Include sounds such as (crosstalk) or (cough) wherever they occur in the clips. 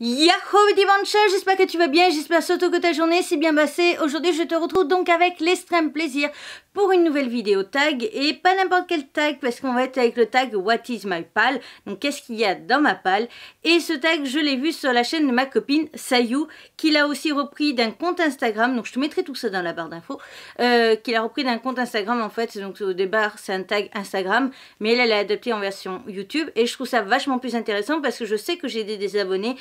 Yahoo petit j'espère que tu vas bien, j'espère surtout que ta journée s'est bien passée. Aujourd'hui je te retrouve donc avec l'extrême plaisir pour une nouvelle vidéo tag et pas n'importe quel tag parce qu'on va être avec le tag What is my pal donc qu'est-ce qu'il y a dans ma pal et ce tag je l'ai vu sur la chaîne de ma copine Sayou qui l'a aussi repris d'un compte Instagram donc je te mettrai tout ça dans la barre d'infos euh, Qu'il a repris d'un compte Instagram en fait donc au départ c'est un tag Instagram mais elle l'a adapté en version YouTube et je trouve ça vachement plus intéressant parce que je sais que j'ai des, des abonnés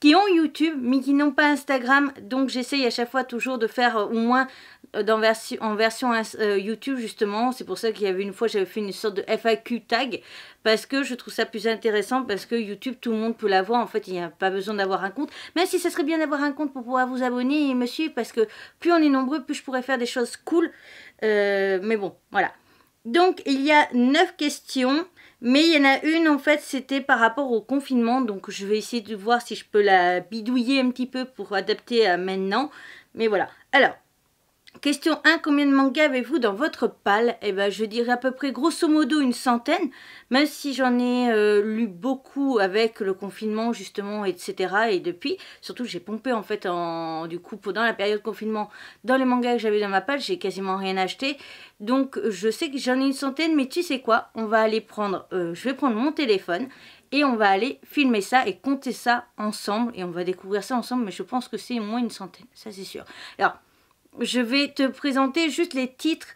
qui ont YouTube mais qui n'ont pas Instagram. Donc j'essaye à chaque fois toujours de faire euh, au moins euh, dans en version euh, YouTube justement. C'est pour ça qu'il y avait une fois j'avais fait une sorte de FAQ tag parce que je trouve ça plus intéressant parce que YouTube tout le monde peut l'avoir. En fait il n'y a pas besoin d'avoir un compte. Même si ça serait bien d'avoir un compte pour pouvoir vous abonner et me suivre parce que plus on est nombreux plus je pourrais faire des choses cool. mais bon voilà. Donc il y a 9 questions. Mais il y en a une, en fait, c'était par rapport au confinement. Donc, je vais essayer de voir si je peux la bidouiller un petit peu pour adapter à maintenant. Mais voilà. Alors, Question 1, combien de mangas avez-vous dans votre palle Eh ben, je dirais à peu près grosso modo une centaine, même si j'en ai euh, lu beaucoup avec le confinement justement, etc. Et depuis, surtout j'ai pompé en fait en, du coup pendant la période confinement dans les mangas que j'avais dans ma palle, j'ai quasiment rien acheté. Donc je sais que j'en ai une centaine, mais tu sais quoi On va aller prendre, euh, je vais prendre mon téléphone et on va aller filmer ça et compter ça ensemble et on va découvrir ça ensemble mais je pense que c'est au moins une centaine ça c'est sûr alors je vais te présenter juste les titres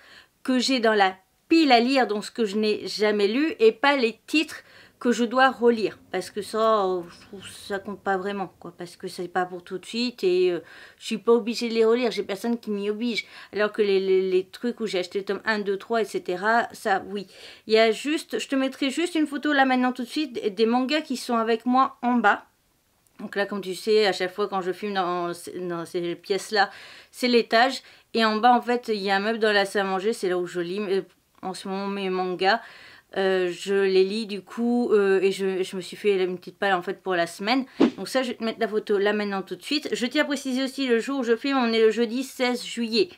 que j'ai dans la pile à lire, donc ce que je n'ai jamais lu, et pas les titres que je dois relire parce que ça ça compte pas vraiment quoi parce que c'est pas pour tout de suite et euh, je suis pas obligée de les relire j'ai personne qui m'y oblige alors que les, les, trucs où j'ai acheté tome 1 2 3 etc ça oui il y a juste je te mettrai juste une photo là maintenant tout de suite des mangas qui sont avec moi en bas donc là, comme tu sais, à chaque fois quand je filme dans, ces pièces-là, c'est l'étage. Et en bas, en fait, il y a un meuble dans la salle à manger, c'est là où je lis en ce moment mes mangas. Euh, je les lis du coup euh, et je, me suis fait une petite palle en fait pour la semaine donc ça je vais te mettre la photo là maintenant tout de suite je tiens à préciser aussi le jour où je filme on est le jeudi 16 juillet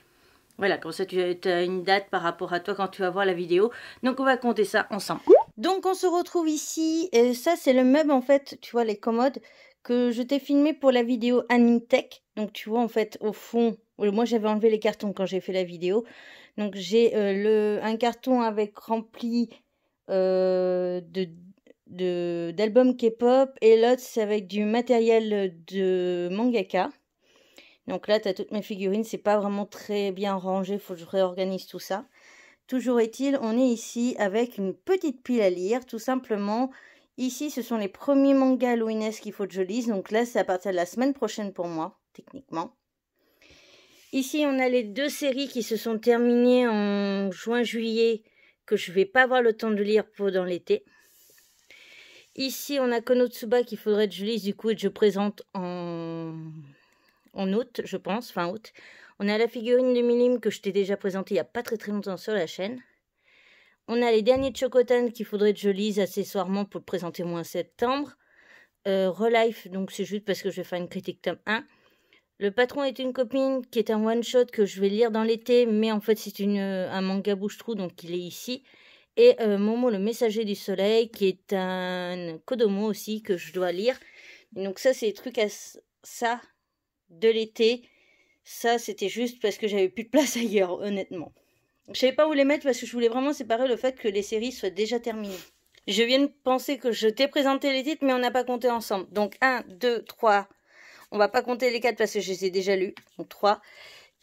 voilà comme ça tu as une date par rapport à toi quand tu vas voir la vidéo donc on va compter ça ensemble donc on se retrouve ici et ça c'est le meuble en fait tu vois les commodes que je t'ai filmé pour la vidéo Animtech. Donc tu vois en fait au fond, euh, moi j'avais enlevé les cartons quand j'ai fait la vidéo. Donc j'ai euh, le un carton avec rempli euh, de d'albums K-pop et l'autre c'est avec du matériel de mangaka. Donc là, tu as toutes mes figurines, c'est pas vraiment très bien rangé, faut que je réorganise tout ça. Toujours est-il, on est ici avec une petite pile à lire, tout simplement Ici, ce sont les premiers mangas Halloween qu'il faut que je lise. Donc là, c'est à partir de la semaine prochaine pour moi, techniquement. Ici, on a les deux séries qui se sont terminées en juin-juillet que je ne vais pas avoir le temps de lire pendant l'été. Ici, on a Konotsuba qu'il faudrait que je lise du coup et que je présente en, en août, je pense, fin août. On a la figurine de Milim que je t'ai déjà présentée il n'y a pas très très longtemps sur la chaîne. On a les derniers de Chocotan qu'il faudrait que je lise accessoirement pour le présenter moins de septembre. Euh, Relife, donc c'est juste parce que je vais faire une critique tome 1. Le patron est une copine qui est un one-shot que je vais lire dans l'été, mais en fait c'est une, euh, un manga bouche-trou, donc il est ici. Et euh, Momo le messager du soleil, qui est un Kodomo aussi que je dois lire. donc ça c'est des trucs à ça de l'été. Ça c'était juste parce que j'avais plus de place (laughs) ailleurs, honnêtement. Je savais pas où les mettre parce que je voulais vraiment séparer le fait que les séries soient déjà terminées. Je viens de penser que je t'ai présenté les titres, mais on n'a pas compté ensemble. Donc 1, 2, 3. On va pas compter les 4 parce que je les ai déjà lus. Donc 3,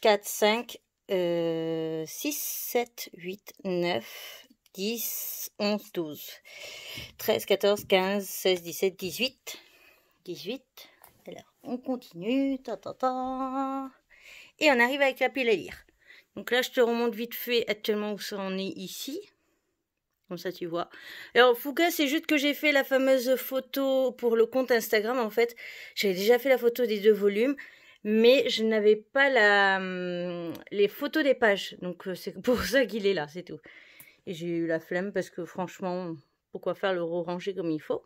4, 5, 6, 7, 8, 9, 10, 11, 12, 13, 14, 15, 16, 17, 18. 18. Alors, on continue. Et on arrive avec la pile à lire. Donc là, je te remonte vite fait actuellement où ça en est ici. Comme ça, tu vois. Alors, Foucault, c'est juste que j'ai fait la fameuse photo pour le compte Instagram. En fait, j'avais déjà fait la photo des deux volumes, mais je n'avais pas la, hum, les photos des pages. Donc, euh, c'est (laughs) pour ça qu'il est là, c'est tout. Et j'ai eu la flemme parce que franchement, pourquoi faire le ranger comme il faut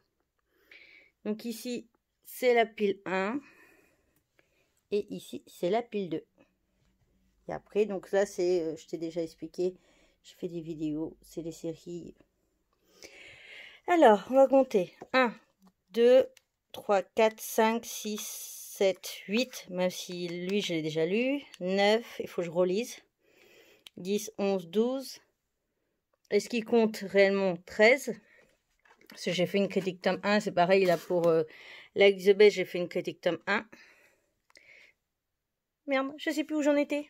Donc ici, c'est la pile 1. Et ici, c'est la pile 2. Et après, donc là, c'est, euh, je t'ai déjà expliqué, je fais des vidéos, c'est des séries. Alors, on va compter. 1, 2, 3, 4, 5, 6, 7, 8, même si lui, je l'ai déjà lu. 9, il faut que je relise. 10, 11, 12. Est-ce qu'il compte réellement 13 Parce que j'ai fait une critique tome 1, c'est pareil, là, pour euh, Like j'ai fait une critique tome 1. Merde, je sais plus où j'en étais.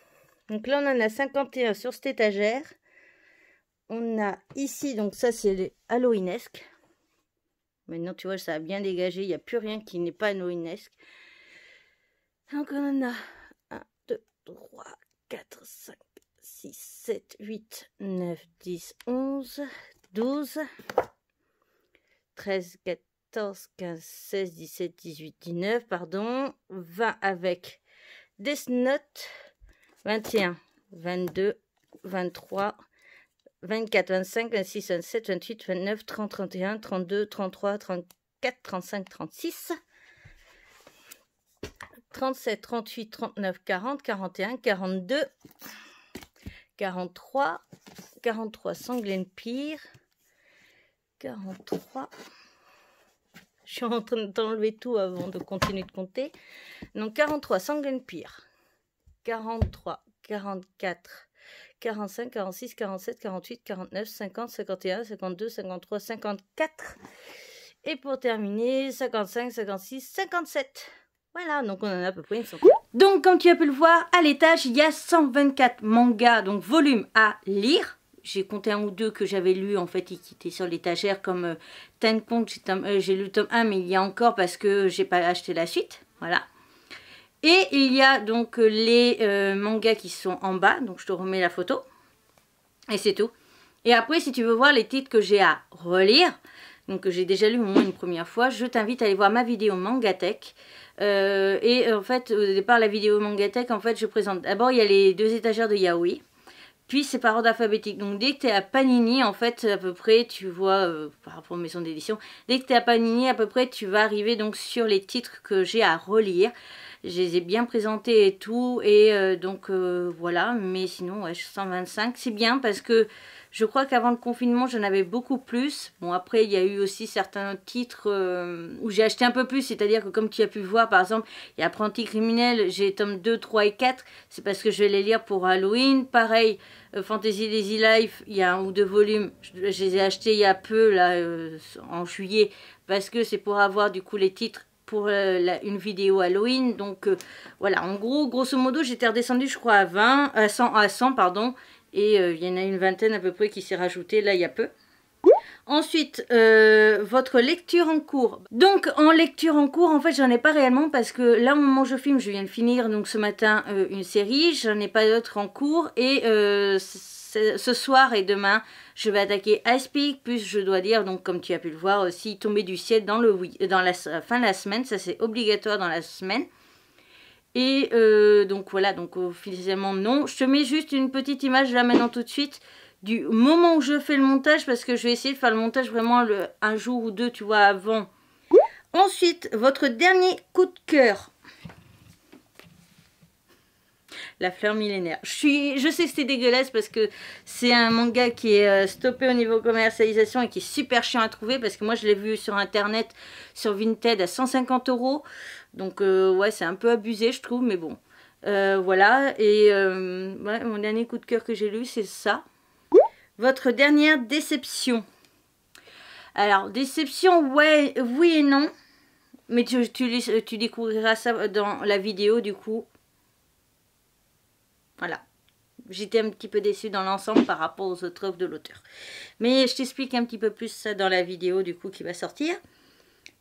Donc là, on en a 51 sur cette étagère. On a ici, donc ça, c'est les Halloweenesque. Maintenant, tu vois, ça a bien dégagé. Il n'y a plus rien qui n'est pas Halloweenesque. Donc, on en a 1, 2, 3, 4, 5, 6, 7, 8, 9, 10, 11, 12, 13, 14, 15, 16, 17, 18, 19, pardon, 20 avec des notes. 21, 22, 23, 24, 25, 26, 27, 28, 29, 30, 31, 32, 33, 34, 35, 36, 37, 38, 39, 40, 41, 42, 43, 43 sanglène pire, 43, je suis en train d'enlever tout avant de continuer de compter, donc 43 sanglène pire. 43, 44, 45, 46, 47, 48, 49, 50, 51, 52, 53, 54. Et pour terminer, 55, 56, 57. Voilà, donc on en a à peu près une Donc, comme tu as pu le voir, à l'étage, il y a 124 mangas, donc volumes à lire. J'ai compté un ou deux que j'avais lu en fait et qui étaient sur l'étagère comme euh, Ten Compte. Euh, j'ai lu le tome 1, mais il y a encore parce que j'ai pas acheté la suite. Voilà. Et il y a donc euh, les euh, mangas qui sont en bas, donc je te remets la photo. Et c'est tout. Et après, si tu veux voir les titres que j'ai à relire, donc que j'ai déjà lu au moins une première fois, je t'invite à aller voir ma vidéo Mangatech. Euh, et en fait, au départ, la vidéo Mangatech, en fait, je présente... D'abord, il y a les deux étagères de Yaoi. Puis c'est par ordre alphabétique. Donc dès que tu es à Panini, en fait, à peu près, tu vois, par rapport aux maisons d'édition, dès que tu es à Panini, à peu près, tu vas arriver donc sur les titres que j'ai à relire je les ai bien présentés et tout. Et euh, donc euh, voilà, mais sinon, ouais, 125, c'est bien parce que je crois qu'avant le confinement, j'en avais beaucoup plus. Bon, après, il y a eu aussi certains titres euh, où j'ai acheté un peu plus, c'est-à-dire que comme tu as pu voir, par exemple, il y a Apprenti criminel, j'ai tome 2, 3 et 4, c'est parce que je vais les lire pour Halloween. Pareil, Fantasy Lazy Life, il y a un ou deux volumes, je, les ai achetés il y a peu, là, en juillet, parce que c'est pour avoir du coup les titres pour euh, une vidéo Halloween. Donc euh, voilà, en gros, grosso modo, j'étais redescendue, je crois, à 20, euh, à 100, à 100, pardon. Et il y en a une vingtaine à peu près qui s'est rajoutée là il y a peu. Ensuite, euh, votre lecture en cours. Donc, en lecture en cours, en fait, j'en ai pas réellement parce que là, au moment où je filme, je viens de finir donc ce matin euh, une série, j'en ai pas d'autres en cours et euh, ce soir et demain, je vais attaquer Ice plus je dois dire, donc comme tu as pu le voir aussi, tomber du ciel dans, le, dans la fin de la semaine, ça c'est obligatoire dans la semaine. Et donc voilà, donc officiellement non. Je te mets juste une petite image là maintenant tout de suite du moment où je fais le montage parce que je vais essayer de faire le montage vraiment le, un jour ou deux, tu vois, avant. Ensuite, votre dernier coup de cœur. La fleur millénaire. Je, sais que c'est dégueulasse parce que c'est un manga qui est euh, stoppé au niveau commercialisation et qui est super chiant à trouver parce que moi je l'ai vu sur internet, sur Vinted à 150 euros. Donc euh, ouais, c'est un peu abusé je trouve, mais bon. Euh, voilà, et mon dernier coup de cœur que j'ai lu, c'est ça. Votre dernière déception. Alors, déception, ouais, oui et non. Mais tu, découvriras ça dans la vidéo, du coup. Voilà. J'étais un petit peu déçue dans l'ensemble par rapport aux autres œuvres de l'auteur. Mais je t'explique un petit peu plus ça dans la vidéo, du coup, qui va sortir.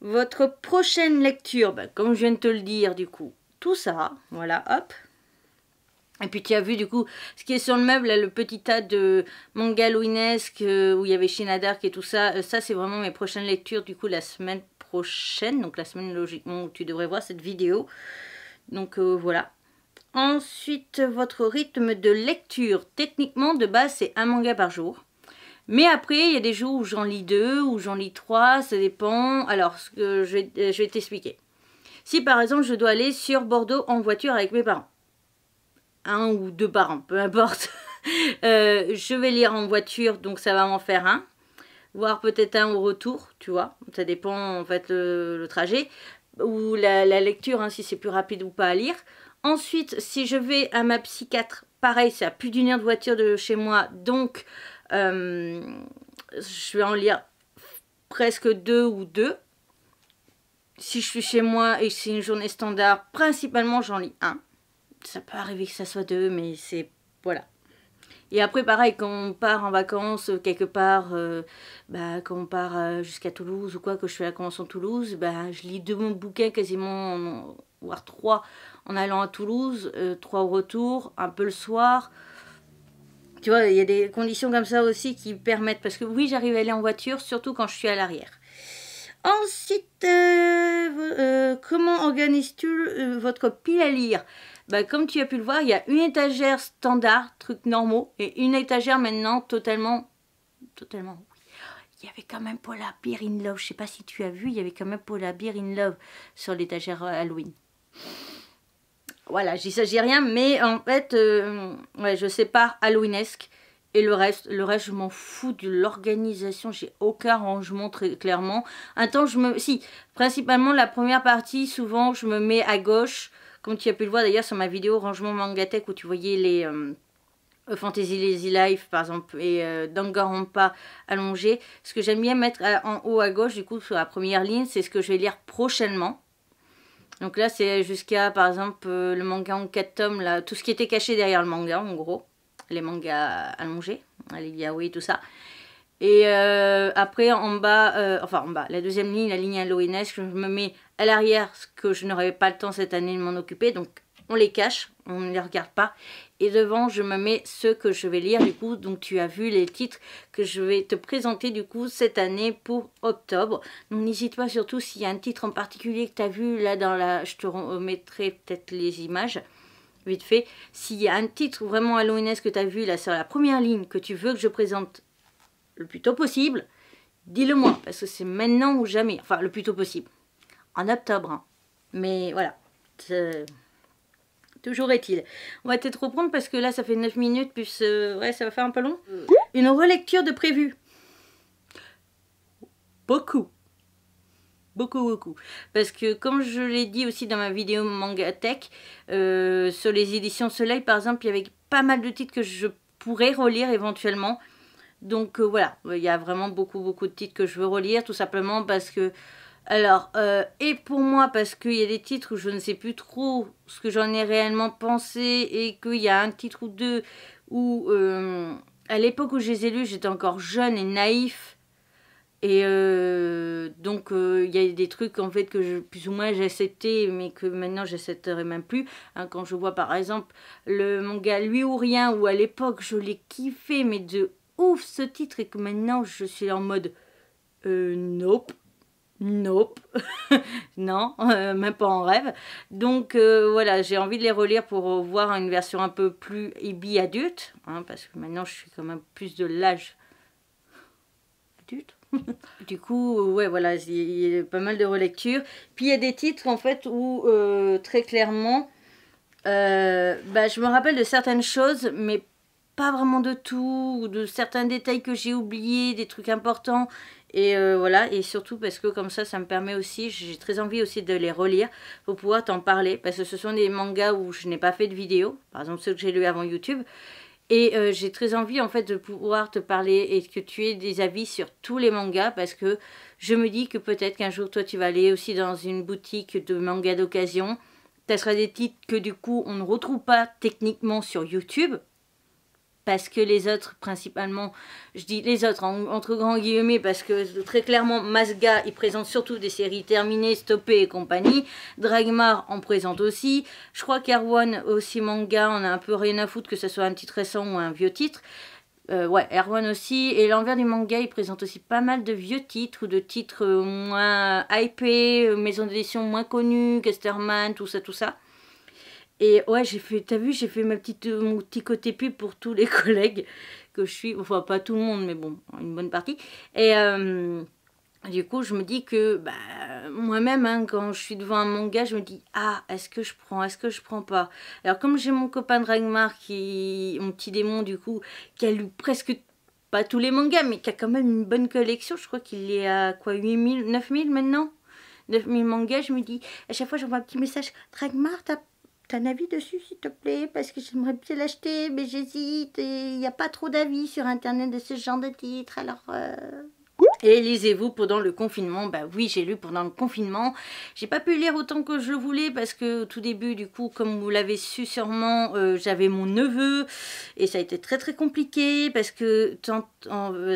Votre prochaine lecture, ben, comme je viens de te le dire, du coup, tout ça, voilà, hop, et puis tu as vu du coup ce qui est sur le meuble, le petit tas de manga louinesque euh, où il y avait Dark et tout ça. Euh, ça c'est vraiment mes prochaines lectures du coup la semaine prochaine. Donc la semaine logiquement où tu devrais voir cette vidéo. Donc euh, voilà. Ensuite votre rythme de lecture. Techniquement de base c'est un manga par jour. Mais après il y a des jours où j'en lis deux, ou j'en lis trois, ça dépend. Alors je vais t'expliquer. Si par exemple je dois aller sur Bordeaux en voiture avec mes parents un ou deux par an, peu importe. (laughs) Euh, je vais lire en voiture, donc ça va m'en faire un. Voire peut-être un au retour, tu vois. Ça dépend en fait le, trajet. Ou la, lecture, hein, si c'est plus rapide ou pas à lire. Ensuite, si je vais à ma psychiatre, pareil, ça à plus d'une heure de voiture de chez moi. Donc, euh, je vais en lire presque deux ou deux. Si je suis chez moi et c'est une journée standard, principalement j'en lis un ça peut arriver que ça soit deux, mais c'est... Voilà. Et après, pareil, quand on part en vacances euh, quelque part, euh, bah, quand on part euh, jusqu'à Toulouse ou quoi, que je fais la convention Toulouse, bah, je lis deux mon bouquet quasiment, voire trois, en allant à Toulouse, trois au retour, un peu le soir. Tu vois, il y a des conditions comme ça aussi qui permettent, parce que oui, j'arrive à aller en voiture, surtout quand je suis à l'arrière. Ensuite, comment organises-tu votre pile à lire bah, comme tu as pu le voir, il y a une étagère standard, truc normaux, et une étagère maintenant totalement... Totalement, oui. Il y avait quand même Paula Beer in Love. Je sais pas si tu as vu, il y avait quand même Paula Beer in Love sur l'étagère euh, Halloween. Voilà, j'y sais rien, mais en fait, euh, ouais, je sépare Halloweenesque et le reste. Le reste, je m'en fous de l'organisation. J'ai aucun rangement, très clairement. Un je me... Si, principalement la première partie, souvent, je me mets à gauche comme tu as pu le voir d'ailleurs sur ma vidéo rangement Mangatech où tu voyais les... Euh, Fantasy Lazy Life par exemple et euh, Danganronpa allongé. Ce que j'aime bien mettre euh, en haut à gauche du coup sur la première ligne, c'est ce que je vais lire prochainement. Donc là c'est jusqu'à par exemple le manga en 4 tomes, là, tout ce qui était caché derrière le manga en gros, les mangas allongés, les yaoi tout ça. Et après en bas, enfin en bas, la deuxième ligne, la ligne à l'ONS, je me mets à l'arrière, ce que je n'aurais pas le temps cette année de m'en occuper, donc on les cache, on ne les regarde pas. Et devant, je me mets ce que je vais lire du coup. Donc tu as vu les titres que je vais te présenter du coup cette année pour octobre. Donc n'hésite pas surtout s'il y a un titre en particulier que tu as vu là dans la... Je te remettrai peut-être les images vite fait. S'il y a un titre vraiment halloweenesque que tu as vu là sur la première ligne que tu veux que je présente le plus tôt possible, dis-le moi parce que c'est maintenant ou jamais. Enfin le plus tôt possible en octobre. Hein. Mais voilà. Toujours est-il. On va peut-être reprendre parce que là, ça fait 9 minutes, puis euh, ouais, ça va faire un peu long. Mm. Une relecture de prévu. Beaucoup. Beaucoup, beaucoup. Parce que comme je l'ai dit aussi dans ma vidéo Manga Tech, euh, sur les éditions Soleil, par exemple, il y avait pas mal de titres que je pourrais relire éventuellement. Donc euh, voilà, il y a vraiment beaucoup, beaucoup de titres que je veux relire, tout simplement parce que alors, euh, et pour moi, parce qu'il y a des titres où je ne sais plus trop ce que j'en ai réellement pensé, et qu'il y a un titre ou deux où, euh, à l'époque où je les ai lus, j'étais encore jeune et naïf. Et euh, donc, il y a des trucs en fait que je, plus ou moins j'ai mais que maintenant j'accepterai même plus. Hein, quand je vois par exemple le manga Lui ou Rien, où à l'époque je l'ai kiffé, mais de ouf ce titre, et que maintenant je suis en mode euh, Nope Nope. (laughs) non, euh, même pas en rêve. Donc euh, voilà, j'ai envie de les relire pour voir une version un peu plus ibi adulte, hein, parce que maintenant je suis quand même plus de l'âge adulte. (laughs) du coup, ouais, voilà, il y a pas mal de relectures. Puis il y a des titres en fait où euh, très clairement, bah, je me rappelle de certaines choses, mais pas vraiment de tout, ou de certains détails que j'ai oubliés, des trucs importants. Et euh, voilà, et surtout parce que comme ça, ça me permet aussi, j'ai très envie aussi de les relire pour pouvoir t'en parler. Parce que ce sont des mangas où je n'ai pas fait de vidéo, par exemple ceux que j'ai lu avant YouTube. Et euh, j'ai très envie en fait de pouvoir te parler et que tu aies des avis sur tous les mangas parce que je me dis que peut-être qu'un jour toi tu vas aller aussi dans une boutique de mangas d'occasion. Ça sera des titres que du coup on ne retrouve pas techniquement sur YouTube parce que les autres, principalement, je dis les autres, entre grands guillemets, parce que très clairement, Masga, il présente surtout des séries terminées, stoppées et compagnie. Dragmar en présente aussi. Je crois qu'Erwan aussi manga, on a un peu rien à foutre que ce soit un titre récent ou un vieux titre. Euh, ouais, Erwan aussi. Et l'envers du manga, il présente aussi pas mal de vieux titres ou de titres euh, moins hypés, euh, maisons d'édition moins connues, Casterman, tout ça, tout ça. Et ouais, j'ai fait, t'as vu, j'ai fait ma petite, euh, mon petit côté pub pour tous les (laughs) collègues que je suis, enfin pas tout le monde, mais bon, une bonne partie. Et euh, du coup, je me dis que bah, moi-même, hein, quand je suis devant un manga, je me dis Ah, est-ce que je prends Est-ce que je prends pas Alors, comme j'ai mon copain Dragmar, qui, mon petit démon, du coup, qui a lu presque pas tous les mangas, mais qui a quand même une bonne collection, je crois qu'il est à quoi 8000, 9000 maintenant 9000 mangas, je me dis À chaque fois, j'envoie un petit message Dragmar, t'as un avis dessus, s'il te plaît Parce que j'aimerais bien l'acheter, mais j'hésite. et Il n'y a pas trop d'avis sur Internet de ce genre de titre, alors... Euh. Et lisez-vous pendant le confinement Bah oui, j'ai lu pendant le confinement. J'ai pas pu lire autant que je voulais parce que tout début, du coup, comme vous l'avez su sûrement, euh, j'avais mon neveu et ça a été très très compliqué parce que tant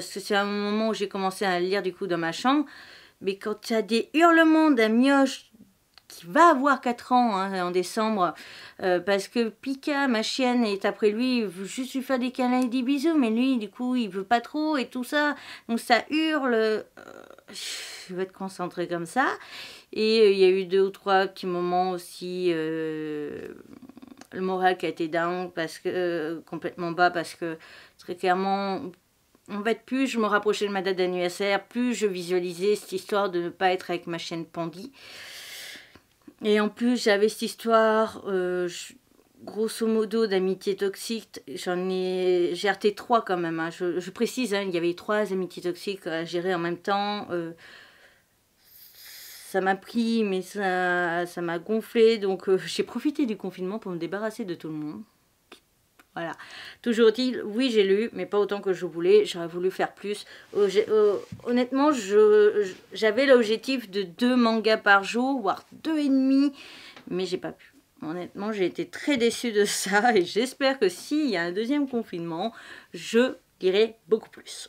c'est un moment où j'ai commencé à lire du coup dans ma chambre. Mais quand tu as des hurlements d'un mioche qui va avoir 4 ans hein, en décembre, euh, parce que Pika, ma chienne, est après lui, il veut juste lui faire des câlins et des bisous, mais lui, du coup, il veut pas trop et tout ça. Donc ça hurle. Euh, je vais te concentrer comme ça. Et euh, il y a eu deux ou trois petits moments aussi le moral qui a été down parce que complètement bas parce que très clairement en fait plus je me rapprochais de ma date d'anniversaire plus je visualisais cette histoire de ne pas être avec ma chienne Pandy et en plus, j'avais cette histoire, euh, grosso modo, d'amitié toxique. J'en ai, j'ai trois quand même. Hein. Je, précise, hein, il y avait trois amitiés toxiques à gérer en même temps. Euh, ça m'a pris, mais ça, ça m'a gonflé. Donc, euh, (laughs) j'ai profité du confinement pour me débarrasser de tout le monde. Voilà. Toujours dit, oui, j'ai lu, mais pas autant que je voulais. J'aurais voulu faire plus. honnêtement, j'avais l'objectif de deux mangas par jour, voire deux et demi, mais j'ai pas pu. Honnêtement, j'ai été très déçue de (laughs) ça et j'espère que s'il y a un deuxième confinement, je dirai beaucoup plus.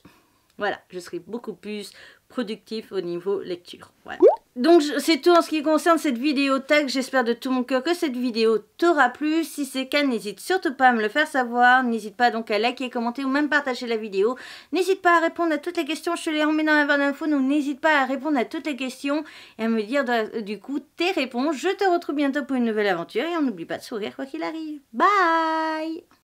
Voilà, je serai beaucoup plus productif au niveau lecture. Voilà. Donc c'est tout en ce qui concerne cette vidéo tech, j'espère de tout mon cœur que cette vidéo t'aura plu, si c'est le cas n'hésite surtout pas à me le faire savoir, n'hésite pas donc à liker, commenter ou même partager la vidéo, n'hésite pas à répondre à toutes les questions, je te les remets dans la barre d'infos, n'hésite pas à répondre à toutes les questions et à me dire du coup tes réponses, je te retrouve bientôt pour une nouvelle aventure et on n'oublie pas de sourire quoi qu'il arrive, bye